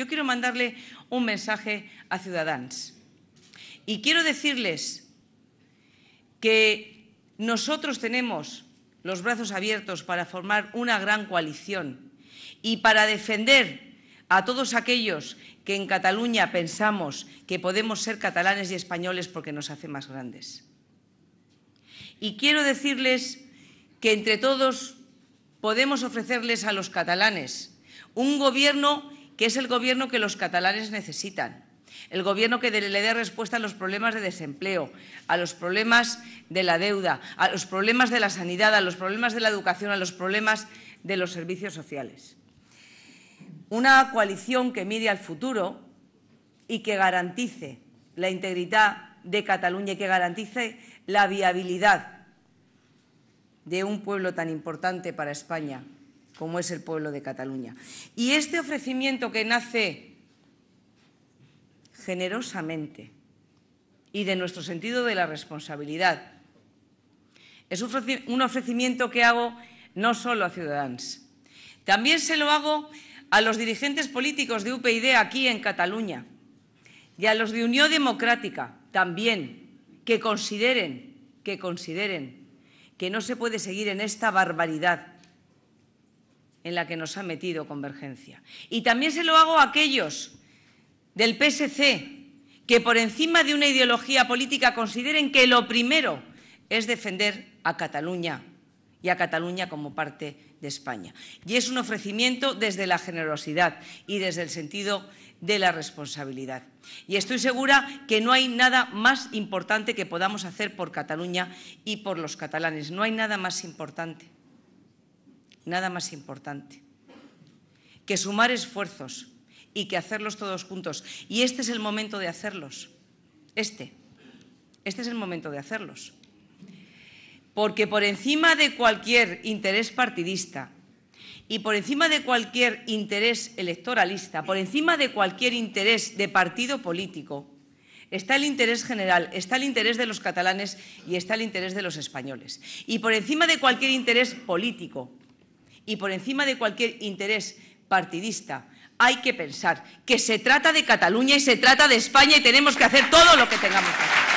Yo quiero mandarle un mensaje a Ciudadanos y quiero decirles que nosotros tenemos los brazos abiertos para formar una gran coalición y para defender a todos aquellos que en Cataluña pensamos que podemos ser catalanes y españoles porque nos hace más grandes. Y quiero decirles que entre todos podemos ofrecerles a los catalanes un gobierno que es el gobierno que los catalanes necesitan, el gobierno que le dé respuesta a los problemas de desempleo, a los problemas de la deuda, a los problemas de la sanidad, a los problemas de la educación, a los problemas de los servicios sociales. Una coalición que mire al futuro y que garantice la integridad de Cataluña y que garantice la viabilidad de un pueblo tan importante para España como es el pueblo de Cataluña. Y este ofrecimiento que nace generosamente y de nuestro sentido de la responsabilidad, es un ofrecimiento que hago no solo a Ciudadanos, también se lo hago a los dirigentes políticos de UPyD aquí en Cataluña y a los de Unión Democrática también, que consideren, que consideren que no se puede seguir en esta barbaridad en la que nos ha metido Convergencia. Y también se lo hago a aquellos del PSC que por encima de una ideología política consideren que lo primero es defender a Cataluña y a Cataluña como parte de España. Y es un ofrecimiento desde la generosidad y desde el sentido de la responsabilidad. Y estoy segura que no hay nada más importante que podamos hacer por Cataluña y por los catalanes. No hay nada más importante nada más importante que sumar esfuerzos y que hacerlos todos juntos. Y este es el momento de hacerlos. Este. Este es el momento de hacerlos. Porque por encima de cualquier interés partidista y por encima de cualquier interés electoralista, por encima de cualquier interés de partido político, está el interés general, está el interés de los catalanes y está el interés de los españoles. Y por encima de cualquier interés político, y por encima de cualquier interés partidista, hay que pensar que se trata de Cataluña y se trata de España y tenemos que hacer todo lo que tengamos que hacer.